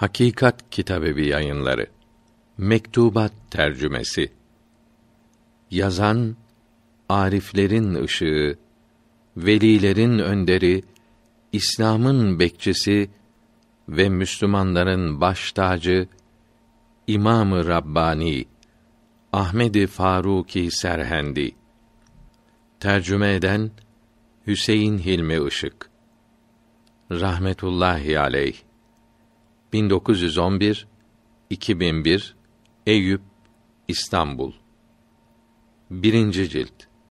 Hakikat Kitabevi Yayınları Mektubat Tercümesi Yazan Ariflerin Işığı, velilerin önderi, İslam'ın bekçisi ve Müslümanların baş tacı İmam-ı Rabbani Ahmedi Faruki Serhendi Tercüme eden Hüseyin Hilmi Işık Rahmetullahi aleyh 1911 2001 Eyüp İstanbul 1. cilt